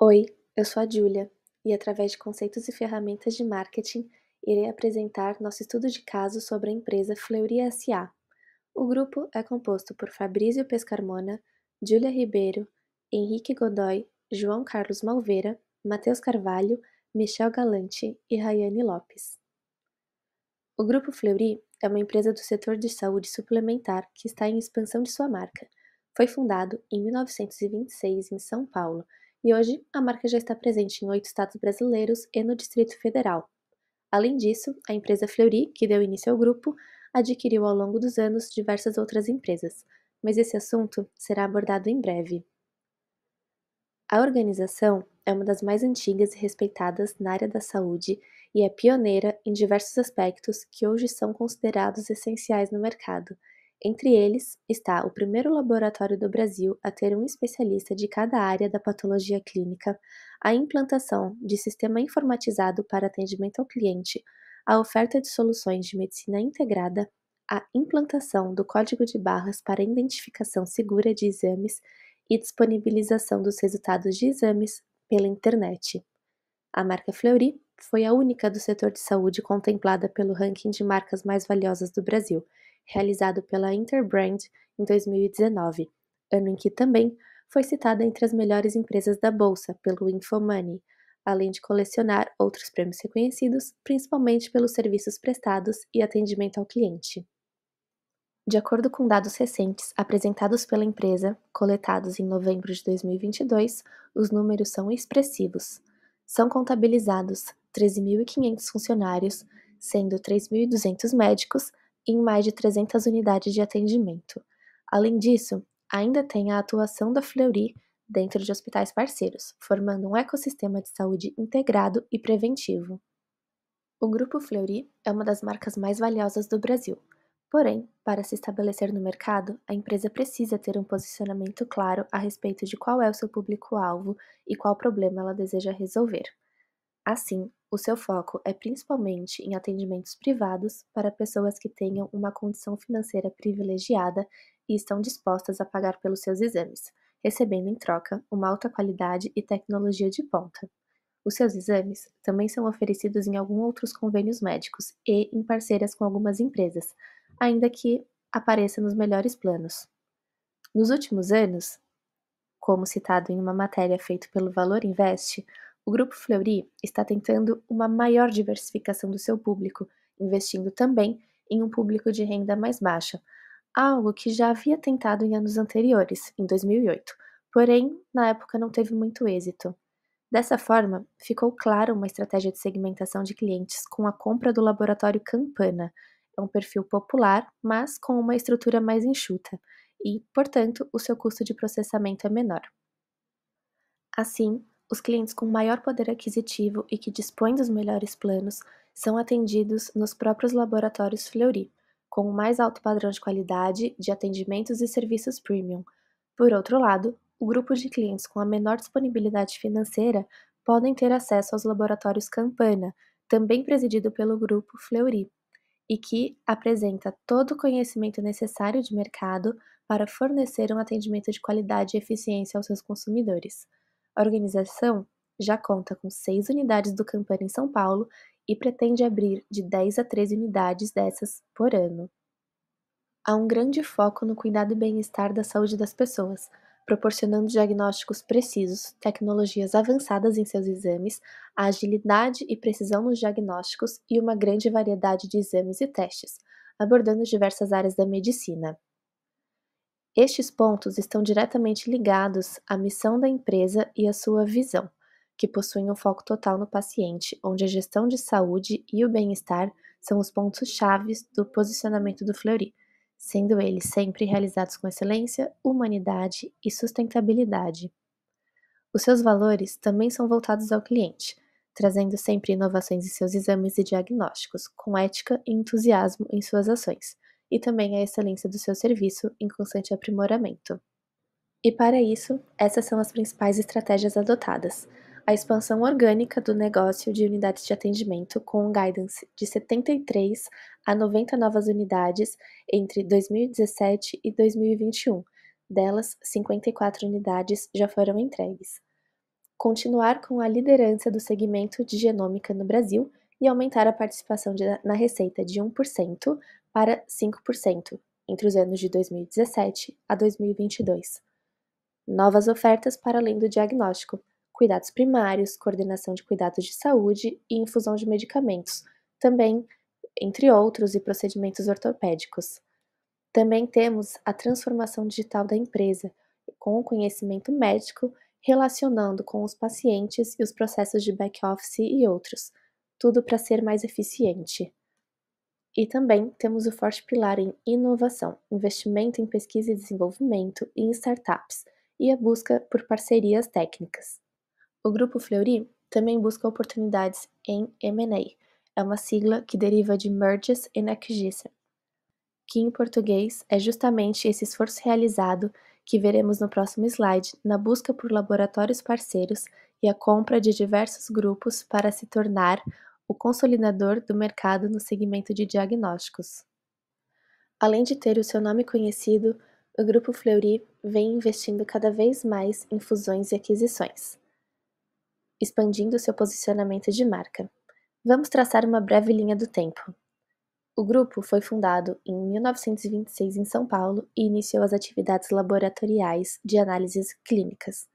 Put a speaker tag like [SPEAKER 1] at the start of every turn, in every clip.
[SPEAKER 1] Oi, eu sou a Julia e, através de conceitos e ferramentas de marketing, irei apresentar nosso estudo de caso sobre a empresa Fleury SA. O grupo é composto por Fabrício Pescarmona, Júlia Ribeiro, Henrique Godoy, João Carlos Malveira, Matheus Carvalho, Michel Galante e Rayane Lopes. O grupo Fleury é uma empresa do setor de saúde suplementar que está em expansão de sua marca. Foi fundado em 1926 em São Paulo e hoje a marca já está presente em oito estados brasileiros e no Distrito Federal. Além disso, a empresa Fleury, que deu início ao grupo, adquiriu ao longo dos anos diversas outras empresas, mas esse assunto será abordado em breve. A organização é uma das mais antigas e respeitadas na área da saúde e é pioneira em diversos aspectos que hoje são considerados essenciais no mercado, entre eles está o primeiro laboratório do Brasil a ter um especialista de cada área da patologia clínica, a implantação de sistema informatizado para atendimento ao cliente, a oferta de soluções de medicina integrada, a implantação do código de barras para identificação segura de exames e disponibilização dos resultados de exames pela internet. A marca Fleury foi a única do setor de saúde contemplada pelo ranking de marcas mais valiosas do Brasil realizado pela Interbrand em 2019, ano em que também foi citada entre as melhores empresas da bolsa pelo Infomoney, além de colecionar outros prêmios reconhecidos, principalmente pelos serviços prestados e atendimento ao cliente. De acordo com dados recentes apresentados pela empresa, coletados em novembro de 2022, os números são expressivos. São contabilizados 13.500 funcionários, sendo 3.200 médicos em mais de 300 unidades de atendimento. Além disso, ainda tem a atuação da Fleury dentro de hospitais parceiros, formando um ecossistema de saúde integrado e preventivo. O Grupo Fleury é uma das marcas mais valiosas do Brasil. Porém, para se estabelecer no mercado, a empresa precisa ter um posicionamento claro a respeito de qual é o seu público-alvo e qual problema ela deseja resolver. Assim, o seu foco é principalmente em atendimentos privados para pessoas que tenham uma condição financeira privilegiada e estão dispostas a pagar pelos seus exames, recebendo em troca uma alta qualidade e tecnologia de ponta. Os seus exames também são oferecidos em alguns outros convênios médicos e em parcerias com algumas empresas, ainda que apareça nos melhores planos. Nos últimos anos, como citado em uma matéria feita pelo Valor Invest, o Grupo Fleury está tentando uma maior diversificação do seu público, investindo também em um público de renda mais baixa, algo que já havia tentado em anos anteriores, em 2008, porém na época não teve muito êxito. Dessa forma, ficou clara uma estratégia de segmentação de clientes com a compra do laboratório Campana. É um perfil popular, mas com uma estrutura mais enxuta e, portanto, o seu custo de processamento é menor. Assim, os clientes com maior poder aquisitivo e que dispõem dos melhores planos são atendidos nos próprios laboratórios Fleury, com o mais alto padrão de qualidade de atendimentos e serviços premium. Por outro lado, o grupo de clientes com a menor disponibilidade financeira podem ter acesso aos laboratórios Campana, também presidido pelo grupo Fleury, e que apresenta todo o conhecimento necessário de mercado para fornecer um atendimento de qualidade e eficiência aos seus consumidores. A organização já conta com seis unidades do Campana em São Paulo e pretende abrir de 10 a 13 unidades dessas por ano. Há um grande foco no cuidado e bem-estar da saúde das pessoas, proporcionando diagnósticos precisos, tecnologias avançadas em seus exames, a agilidade e precisão nos diagnósticos e uma grande variedade de exames e testes, abordando diversas áreas da medicina. Estes pontos estão diretamente ligados à missão da empresa e à sua visão, que possuem um foco total no paciente, onde a gestão de saúde e o bem-estar são os pontos chave do posicionamento do Fleury, sendo eles sempre realizados com excelência, humanidade e sustentabilidade. Os seus valores também são voltados ao cliente, trazendo sempre inovações em seus exames e diagnósticos, com ética e entusiasmo em suas ações e também a excelência do seu serviço em constante aprimoramento. E para isso, essas são as principais estratégias adotadas: a expansão orgânica do negócio de unidades de atendimento, com um guidance de 73 a 90 novas unidades entre 2017 e 2021, delas 54 unidades já foram entregues. Continuar com a liderança do segmento de genômica no Brasil, e aumentar a participação de, na receita de 1% para 5% entre os anos de 2017 a 2022. Novas ofertas para além do diagnóstico, cuidados primários, coordenação de cuidados de saúde e infusão de medicamentos, também, entre outros, e procedimentos ortopédicos. Também temos a transformação digital da empresa, com o conhecimento médico relacionando com os pacientes e os processos de back-office e outros tudo para ser mais eficiente. E também temos o forte pilar em inovação, investimento em pesquisa e desenvolvimento e em startups, e a busca por parcerias técnicas. O Grupo Fleury também busca oportunidades em M&A, é uma sigla que deriva de Mergers and Acquisitions, que em português é justamente esse esforço realizado que veremos no próximo slide na busca por laboratórios parceiros e a compra de diversos grupos para se tornar o consolidador do mercado no segmento de diagnósticos. Além de ter o seu nome conhecido, o Grupo Fleury vem investindo cada vez mais em fusões e aquisições, expandindo seu posicionamento de marca. Vamos traçar uma breve linha do tempo. O grupo foi fundado em 1926 em São Paulo e iniciou as atividades laboratoriais de análises clínicas.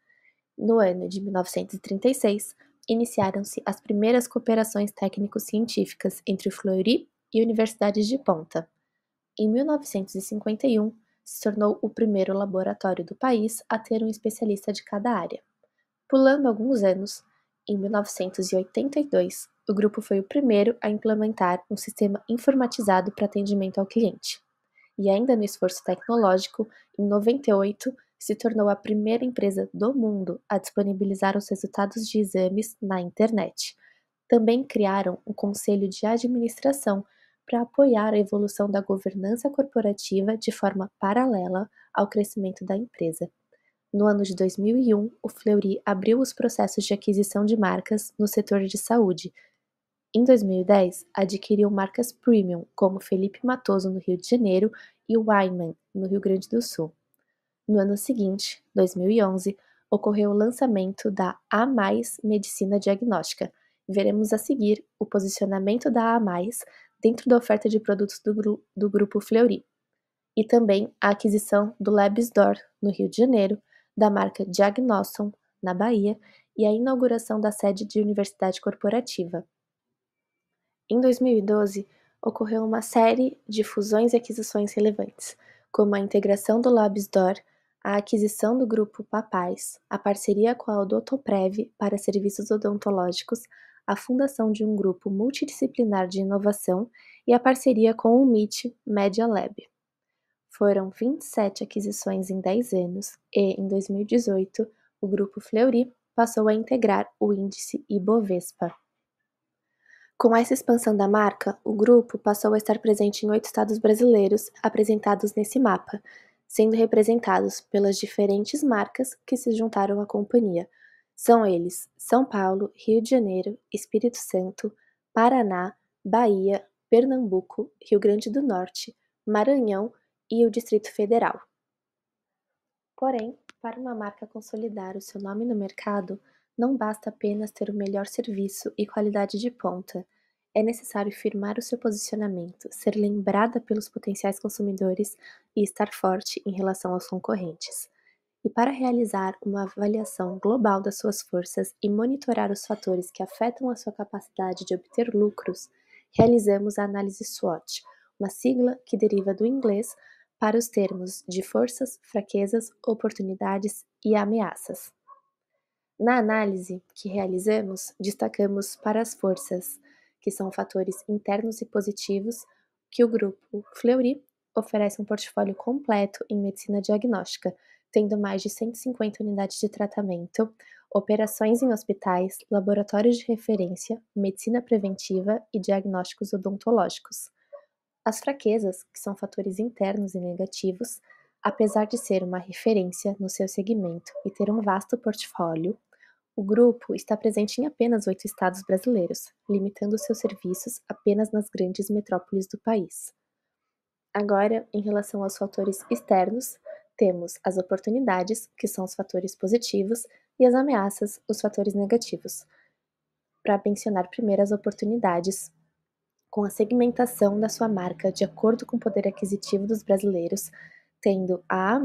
[SPEAKER 1] No ano de 1936, iniciaram-se as primeiras cooperações técnico-científicas entre Fleury e universidades de ponta. Em 1951, se tornou o primeiro laboratório do país a ter um especialista de cada área. Pulando alguns anos, em 1982, o grupo foi o primeiro a implementar um sistema informatizado para atendimento ao cliente. E ainda no esforço tecnológico, em 98, se tornou a primeira empresa do mundo a disponibilizar os resultados de exames na internet. Também criaram um conselho de administração para apoiar a evolução da governança corporativa de forma paralela ao crescimento da empresa. No ano de 2001, o Fleury abriu os processos de aquisição de marcas no setor de saúde. Em 2010, adquiriu marcas premium como Felipe Matoso no Rio de Janeiro e Wyman no Rio Grande do Sul. No ano seguinte, 2011, ocorreu o lançamento da A Medicina Diagnóstica. Veremos a seguir o posicionamento da A dentro da oferta de produtos do, gru do grupo Fleury e também a aquisição do Labsdor no Rio de Janeiro, da marca Diagnosson na Bahia e a inauguração da sede de Universidade Corporativa. Em 2012, ocorreu uma série de fusões e aquisições relevantes, como a integração do Labsdor a aquisição do grupo Papais, a parceria com a Odontoprev para serviços odontológicos, a fundação de um grupo multidisciplinar de inovação e a parceria com o MIT Media Lab. Foram 27 aquisições em 10 anos e, em 2018, o grupo Fleury passou a integrar o índice Ibovespa. Com essa expansão da marca, o grupo passou a estar presente em oito estados brasileiros apresentados nesse mapa, sendo representados pelas diferentes marcas que se juntaram à companhia. São eles São Paulo, Rio de Janeiro, Espírito Santo, Paraná, Bahia, Pernambuco, Rio Grande do Norte, Maranhão e o Distrito Federal. Porém, para uma marca consolidar o seu nome no mercado, não basta apenas ter o melhor serviço e qualidade de ponta, é necessário firmar o seu posicionamento, ser lembrada pelos potenciais consumidores e estar forte em relação aos concorrentes. E para realizar uma avaliação global das suas forças e monitorar os fatores que afetam a sua capacidade de obter lucros, realizamos a análise SWOT, uma sigla que deriva do inglês para os termos de forças, fraquezas, oportunidades e ameaças. Na análise que realizamos, destacamos para as forças que são fatores internos e positivos, que o grupo Fleury oferece um portfólio completo em medicina diagnóstica, tendo mais de 150 unidades de tratamento, operações em hospitais, laboratórios de referência, medicina preventiva e diagnósticos odontológicos. As fraquezas, que são fatores internos e negativos, apesar de ser uma referência no seu segmento e ter um vasto portfólio, o grupo está presente em apenas oito estados brasileiros, limitando seus serviços apenas nas grandes metrópoles do país. Agora, em relação aos fatores externos, temos as oportunidades, que são os fatores positivos, e as ameaças, os fatores negativos. Para mencionar primeiro as oportunidades, com a segmentação da sua marca de acordo com o poder aquisitivo dos brasileiros, tendo a A,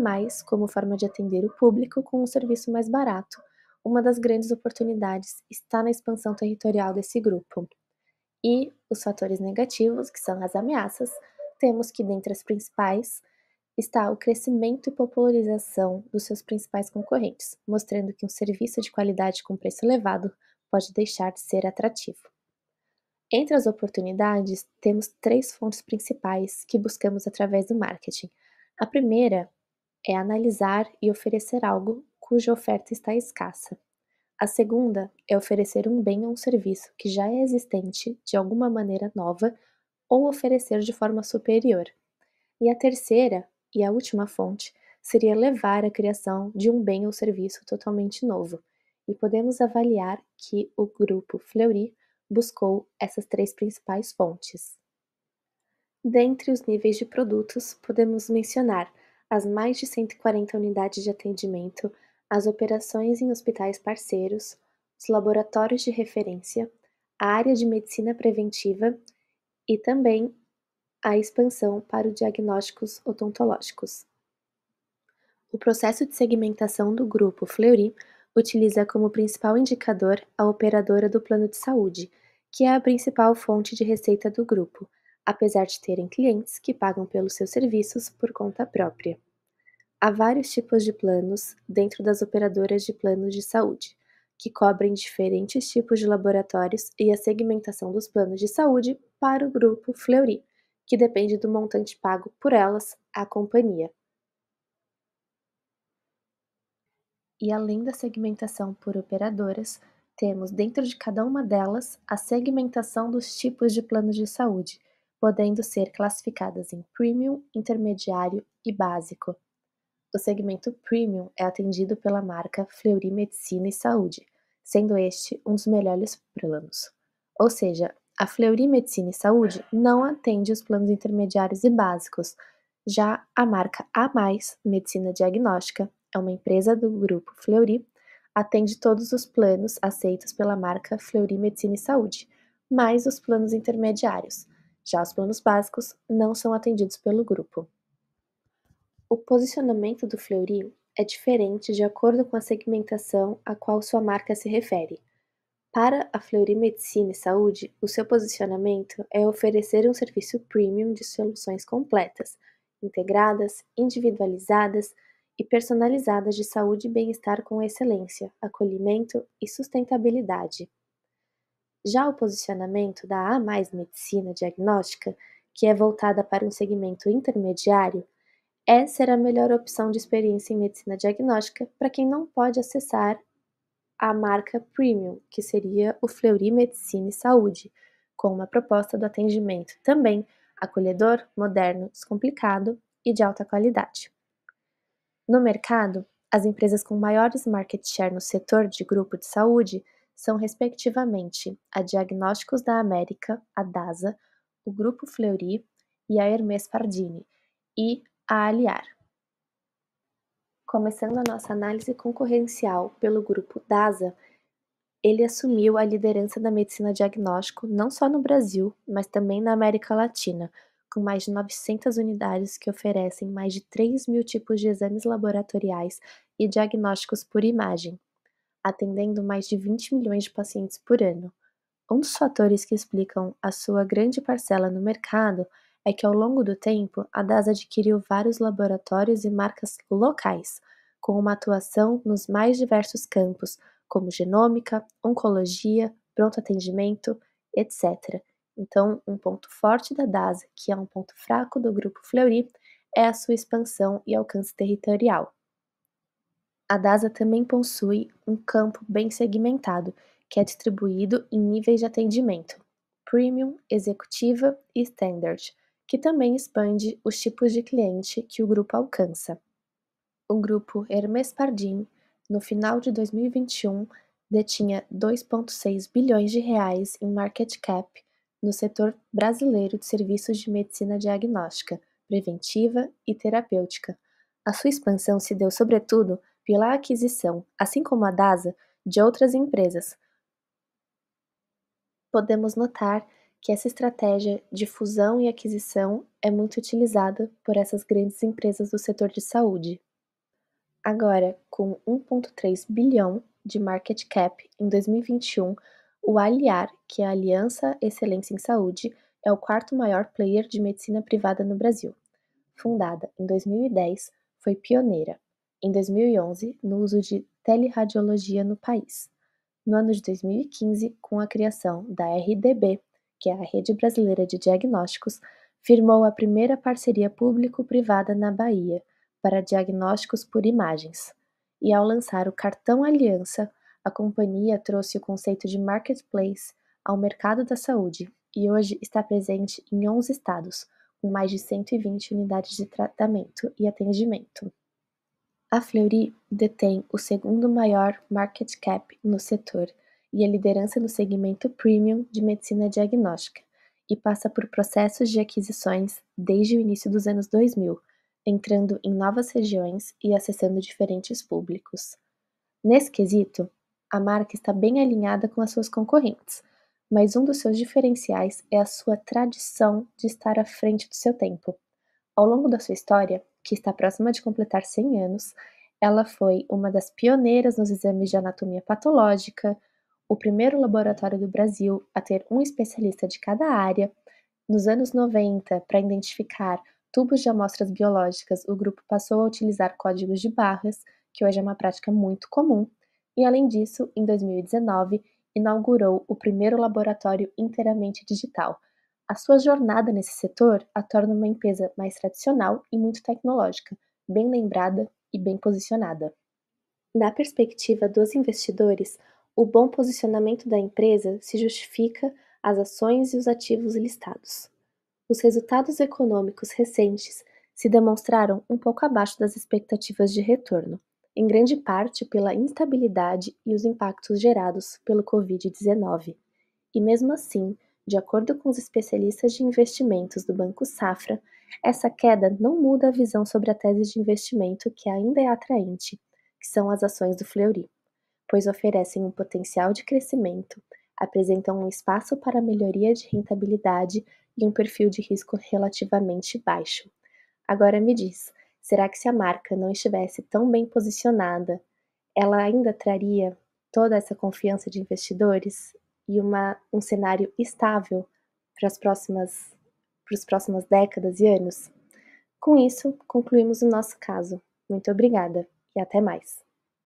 [SPEAKER 1] como forma de atender o público com um serviço mais barato uma das grandes oportunidades está na expansão territorial desse grupo. E os fatores negativos, que são as ameaças, temos que, dentre as principais, está o crescimento e popularização dos seus principais concorrentes, mostrando que um serviço de qualidade com preço elevado pode deixar de ser atrativo. Entre as oportunidades, temos três fontes principais que buscamos através do marketing. A primeira é analisar e oferecer algo cuja oferta está escassa. A segunda é oferecer um bem ou um serviço que já é existente, de alguma maneira nova, ou oferecer de forma superior. E a terceira, e a última fonte, seria levar à criação de um bem ou serviço totalmente novo. E podemos avaliar que o grupo Fleury buscou essas três principais fontes. Dentre os níveis de produtos, podemos mencionar as mais de 140 unidades de atendimento as operações em hospitais parceiros, os laboratórios de referência, a área de medicina preventiva e também a expansão para os diagnósticos odontológicos. O processo de segmentação do grupo Fleury utiliza como principal indicador a operadora do plano de saúde, que é a principal fonte de receita do grupo, apesar de terem clientes que pagam pelos seus serviços por conta própria. Há vários tipos de planos dentro das operadoras de planos de saúde, que cobrem diferentes tipos de laboratórios e a segmentação dos planos de saúde para o grupo Fleury, que depende do montante pago por elas à companhia. E além da segmentação por operadoras, temos dentro de cada uma delas a segmentação dos tipos de planos de saúde, podendo ser classificadas em premium, intermediário e básico. O segmento premium é atendido pela marca Fleury Medicina e Saúde, sendo este um dos melhores planos. Ou seja, a Fleury Medicina e Saúde não atende os planos intermediários e básicos. Já a marca A+, Medicina Diagnóstica, é uma empresa do grupo Fleury, atende todos os planos aceitos pela marca Fleury Medicina e Saúde, mais os planos intermediários. Já os planos básicos não são atendidos pelo grupo. O posicionamento do Fleury é diferente de acordo com a segmentação a qual sua marca se refere. Para a Fleury Medicina e Saúde, o seu posicionamento é oferecer um serviço premium de soluções completas, integradas, individualizadas e personalizadas de saúde e bem-estar com excelência, acolhimento e sustentabilidade. Já o posicionamento da A Medicina Diagnóstica, que é voltada para um segmento intermediário, é a melhor opção de experiência em medicina diagnóstica para quem não pode acessar a marca premium, que seria o Fleury Medicina e Saúde, com uma proposta do atendimento também acolhedor, moderno, descomplicado e de alta qualidade. No mercado, as empresas com maiores market share no setor de grupo de saúde são, respectivamente, a Diagnósticos da América, a DASA, o Grupo Fleury e a Hermes Pardini, e a aliar. Começando a nossa análise concorrencial pelo grupo DASA, ele assumiu a liderança da medicina diagnóstico não só no Brasil, mas também na América Latina, com mais de 900 unidades que oferecem mais de 3 mil tipos de exames laboratoriais e diagnósticos por imagem, atendendo mais de 20 milhões de pacientes por ano. Um dos fatores que explicam a sua grande parcela no mercado é que ao longo do tempo a DAS adquiriu vários laboratórios e marcas locais, com uma atuação nos mais diversos campos, como genômica, oncologia, pronto atendimento, etc. Então, um ponto forte da DASA, que é um ponto fraco do grupo Fleury, é a sua expansão e alcance territorial. A DASA também possui um campo bem segmentado, que é distribuído em níveis de atendimento: Premium, Executiva e Standard, que também expande os tipos de cliente que o grupo alcança. O grupo Hermes Pardim, no final de 2021, detinha 2,6 bilhões de reais em market cap no setor brasileiro de serviços de medicina diagnóstica, preventiva e terapêutica. A sua expansão se deu sobretudo pela aquisição, assim como a DASA, de outras empresas. Podemos notar que essa estratégia de fusão e aquisição é muito utilizada por essas grandes empresas do setor de saúde. Agora, com 1,3 bilhão de market cap em 2021, o Aliar, que é a Aliança Excelência em Saúde, é o quarto maior player de medicina privada no Brasil. Fundada em 2010, foi pioneira, em 2011, no uso de teleradiologia no país. No ano de 2015, com a criação da RDB, que é a Rede Brasileira de Diagnósticos, firmou a primeira parceria público-privada na Bahia para diagnósticos por imagens. E ao lançar o cartão Aliança, a companhia trouxe o conceito de marketplace ao mercado da saúde e hoje está presente em 11 estados, com mais de 120 unidades de tratamento e atendimento. A Fleury detém o segundo maior market cap no setor e a liderança no segmento premium de medicina diagnóstica, e passa por processos de aquisições desde o início dos anos 2000, entrando em novas regiões e acessando diferentes públicos. Nesse quesito, a marca está bem alinhada com as suas concorrentes, mas um dos seus diferenciais é a sua tradição de estar à frente do seu tempo. Ao longo da sua história, que está próxima de completar 100 anos, ela foi uma das pioneiras nos exames de anatomia patológica, o primeiro laboratório do Brasil a ter um especialista de cada área, nos anos 90, para identificar tubos de amostras biológicas, o grupo passou a utilizar códigos de barras, que hoje é uma prática muito comum, e além disso, em 2019, inaugurou o primeiro laboratório inteiramente digital. A sua jornada nesse setor a torna uma empresa mais tradicional e muito tecnológica, bem lembrada e bem posicionada. Na perspectiva dos investidores, o bom posicionamento da empresa se justifica as ações e os ativos listados. Os resultados econômicos recentes se demonstraram um pouco abaixo das expectativas de retorno, em grande parte pela instabilidade e os impactos gerados pelo Covid-19. E mesmo assim, de acordo com os especialistas de investimentos do Banco Safra, essa queda não muda a visão sobre a tese de investimento que ainda é atraente, que são as ações do Fleury pois oferecem um potencial de crescimento, apresentam um espaço para melhoria de rentabilidade e um perfil de risco relativamente baixo. Agora me diz, será que se a marca não estivesse tão bem posicionada, ela ainda traria toda essa confiança de investidores e uma, um cenário estável para as próximas, para as próximas décadas e anos? Com isso, concluímos o nosso caso. Muito obrigada e até mais!